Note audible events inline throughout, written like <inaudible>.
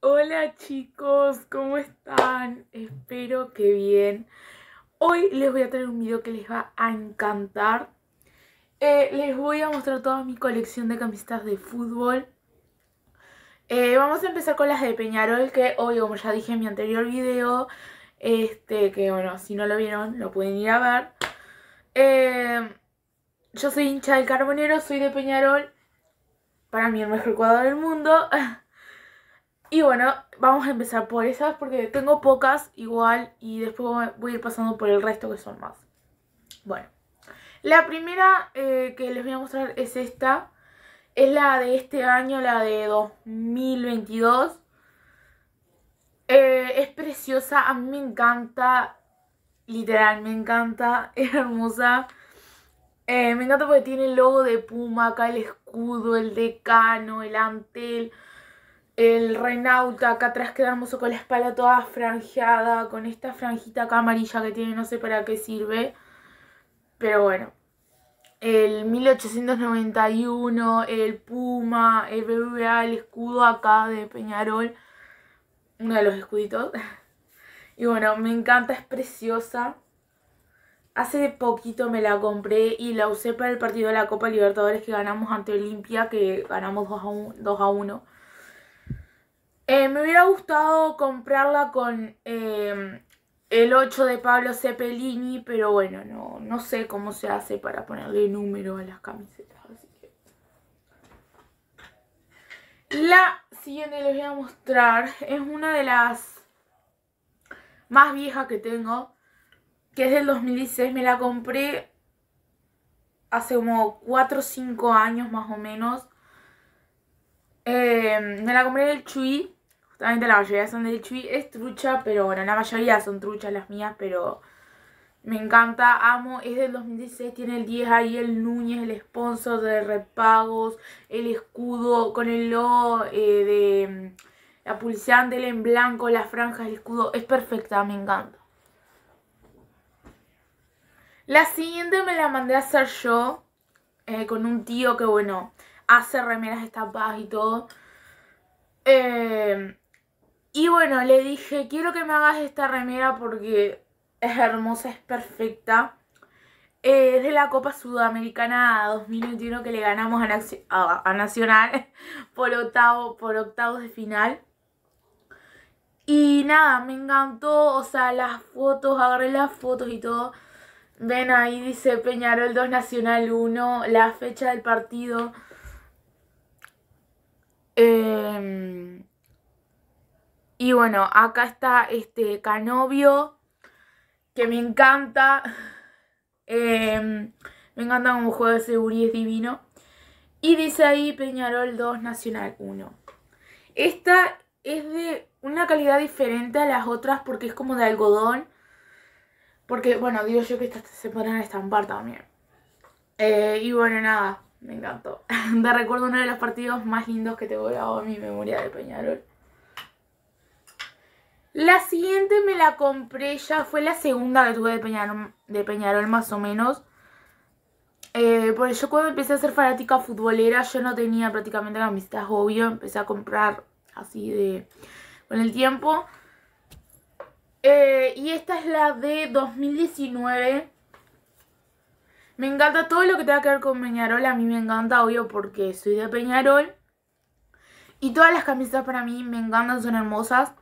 Hola chicos, ¿cómo están? Espero que bien. Hoy les voy a traer un video que les va a encantar. Eh, les voy a mostrar toda mi colección de camisetas de fútbol. Eh, vamos a empezar con las de Peñarol, que hoy, como ya dije en mi anterior video, este, que bueno, si no lo vieron, lo pueden ir a ver. Eh, yo soy hincha del Carbonero, soy de Peñarol. Para mí el mejor jugador del mundo. <laughs> Y bueno, vamos a empezar por esas porque tengo pocas igual y después voy a ir pasando por el resto que son más. Bueno, la primera eh, que les voy a mostrar es esta. Es la de este año, la de 2022. Eh, es preciosa, a mí me encanta, literal, me encanta, <laughs> es hermosa. Eh, me encanta porque tiene el logo de Puma, acá el escudo, el decano, el antel el reinauta, acá atrás queda hermoso con la espalda toda franjeada, con esta franjita acá amarilla que tiene, no sé para qué sirve. Pero bueno, el 1891, el Puma, el BBA, el escudo acá de Peñarol, uno de los escuditos. <laughs> Y bueno, me encanta, es preciosa. Hace poquito me la compré y la usé para el partido de la Copa Libertadores que ganamos ante Olimpia, que ganamos 2 a 1. Eh, me hubiera gustado comprarla con eh, el 8 de Pablo Cepellini, pero bueno, no, sé cómo se hace para ponerle número a las camisetas. La siguiente les voy a mostrar es una de las más viejas que tengo, que es del 2016. Me la compré hace como 4 o 5 años más o menos. Eh, me la compré en el Chuy Obviamente la mayoría son del Chuy, es trucha, pero bueno, la mayoría son truchas las mías, pero me encanta, amo, es del 2016, tiene el 10 ahí, el Núñez, el sponsor de repagos, el escudo con el logo eh, de mm, la pulsante, el en blanco, las franjas, el escudo, es perfecta, me encanta. La siguiente me la mandé a hacer yo, eh, con un tío que bueno, hace remeras estampadas y todo. Eh, y bueno, le dije, quiero que me hagas esta remera porque es hermosa, es perfecta. Eh, es de la Copa Sudamericana 2021 que le ganamos a, Nacional <laughs> por, por octavos de final. Y nada, me encantó, o sea, las fotos, agarré las fotos y todo. Ven ahí, dice Peñarol 2 Nacional 1, la fecha del partido. Y bueno, acá está este Canovio, que me encanta. <laughs> Em, me encanta como juego de seguridad es divino. Y dice ahí Peñarol 2 Nacional 1. Esta es de una calidad diferente a las otras porque es como de algodón. Porque, bueno, digo yo que estas se podrán estampar también. Eh, y bueno, nada, me encantó. Te <laughs> recuerdo uno de los partidos más lindos que tengo grabado en mi memoria de Peñarol. La siguiente me la compré ya, fue la segunda que tuve de Peñarol, de Peñarol más o menos. Por eh, porque yo cuando empecé a ser fanática futbolera, yo no tenía prácticamente camisetas, obvio. Empecé a comprar así de con el tiempo. Eh, y esta es la de 2019. Me encanta todo lo que tenga que ver con Peñarol. A mí me encanta, obvio, porque soy de Peñarol. Y todas las camisetas para mí me encantan, son hermosas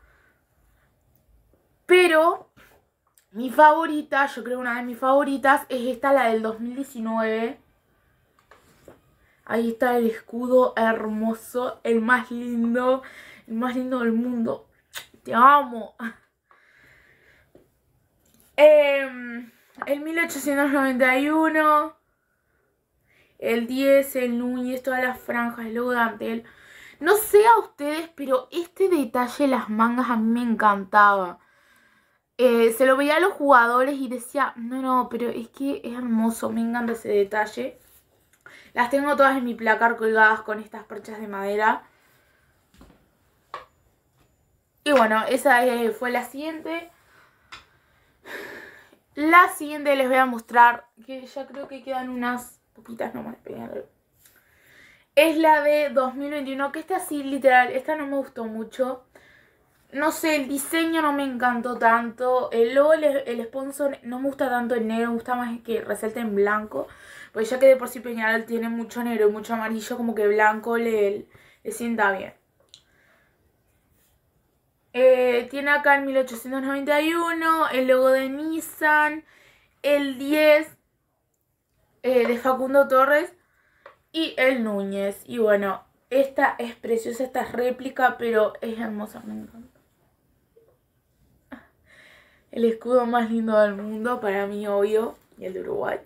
mi favorita, yo creo una de mis favoritas, es esta, la del 2019. Ahí está el escudo hermoso, el más lindo, el más lindo del mundo. Te amo. Em, el 1891, el 10, el Núñez, todas las franjas, el logo de No sé a ustedes, pero este detalle las mangas a mí me encantaba. Eh, se lo veía a los jugadores y decía, no, no, pero es que es hermoso, me encanta ese detalle. Las tengo todas en mi placar colgadas con estas perchas de madera. Y bueno, esa eh, fue la siguiente. La siguiente les voy a mostrar, que ya creo que quedan unas poquitas nomás de Es la de 2021, que esta así literal, esta no me gustó mucho no sé, el diseño no me encantó tanto. El logo, el, sponsor no me gusta tanto el negro, me gusta más que resalte en blanco. Pues ya que de por sí Peñarol tiene mucho negro y mucho amarillo, como que blanco le, sienta bien. Eh, tiene acá el 1891, el logo de Nissan, el 10 eh, de Facundo Torres y el Núñez. Y bueno, esta es preciosa, esta es réplica, pero es hermosa, me encanta. El escudo más lindo del mundo, para mí, obvio, y el de Uruguay.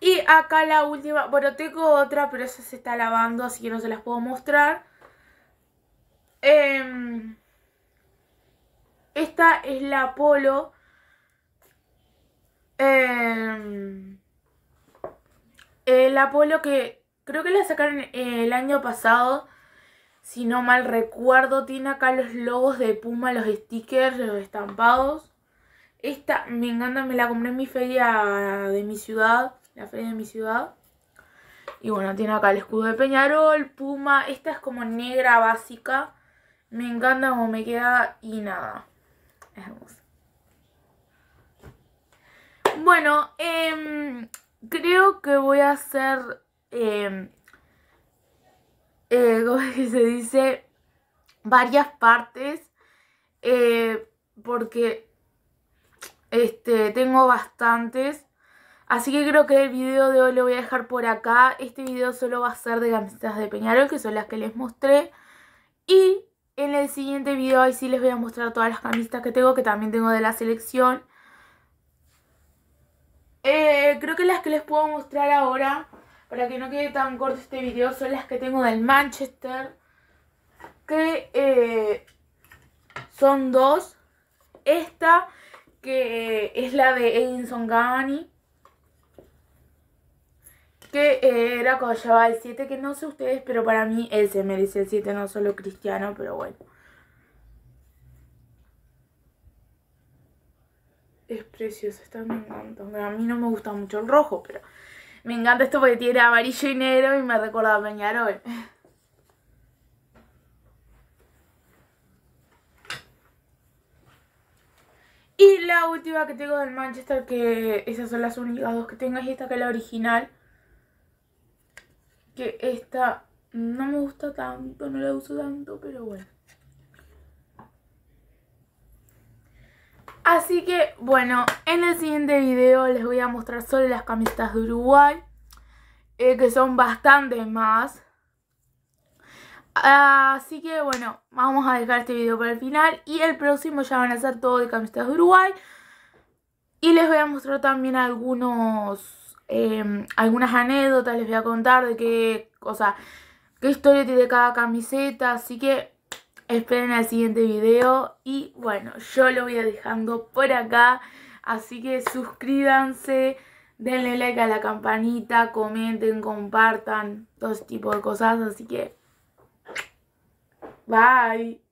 Y acá la última, bueno, tengo otra, pero esa se está lavando, así que no se las puedo mostrar. Em, esta es la Apolo. Em, el Apolo que Creo que la sacaron el año pasado. Si no mal recuerdo, tiene acá los logos de Puma, los stickers, los estampados. Esta me encanta, me la compré en mi feria de mi ciudad, la feria de mi ciudad. Y bueno, tiene acá el escudo de Peñarol, Puma. Esta es como negra básica. Me encanta como me queda y nada. Es hermoso Bueno, em, creo que voy a hacer Em, eh, <laughs> ¿cómo es que se dice? Varias partes, eh, porque este, tengo bastantes. Así que creo que el video de hoy lo voy a dejar por acá. Este video solo va a ser de camisetas de Peñarol, que son las que les mostré. Y en el siguiente video ahí sí les voy a mostrar todas las camisetas que tengo, que también tengo de la selección. Eh, creo que las que les puedo mostrar ahora para que no quede tan corto este video, son las que tengo del Manchester, que eh, son dos. Esta, que eh, es la de Edinson Cavani, que eh, era cuando llevaba el 7, que no sé ustedes, pero para mí él se merece el 7, no solo Cristiano, pero bueno. Es precioso. Está me encanta. A mí no me gusta mucho el rojo, pero me encanta esto porque tiene amarillo y negro y me recuerda a Peñarol. Y la última que tengo del Manchester, que esas son las únicas dos que tengo, es esta que es la original. Que esta no me gusta tanto, no la uso tanto, pero bueno. Así que, bueno, en el siguiente video les voy a mostrar solo las camisetas de Uruguay, eh, que son bastantes más. Así que, bueno, vamos a dejar este video para el final y el próximo ya van a ser todo de camisetas de Uruguay. Y les voy a mostrar también algunos, em, algunas anécdotas, les voy a contar de qué, o sea, qué historia tiene cada camiseta, así que Esperen el siguiente video y bueno, yo lo voy a dejando por acá. Así que suscríbanse, denle like a la campanita, comenten, compartan, todo ese tipo de cosas. Así que, bye.